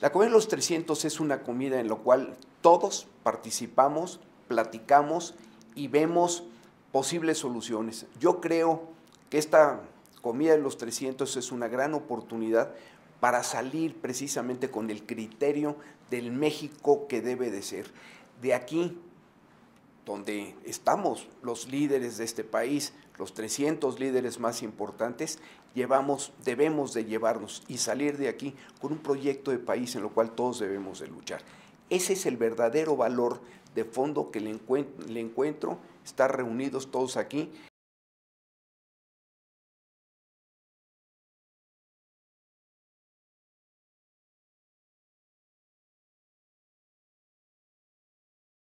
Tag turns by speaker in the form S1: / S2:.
S1: La comida de los 300 es una comida en la cual todos participamos, platicamos y vemos posibles soluciones. Yo creo que esta comida de los 300 es una gran oportunidad para salir precisamente con el criterio del México que debe de ser. De aquí donde estamos los líderes de este país, los 300 líderes más importantes, llevamos, debemos de llevarnos y salir de aquí con un proyecto de país en lo cual todos debemos de luchar. Ese es el verdadero valor de fondo que le encuentro estar reunidos todos aquí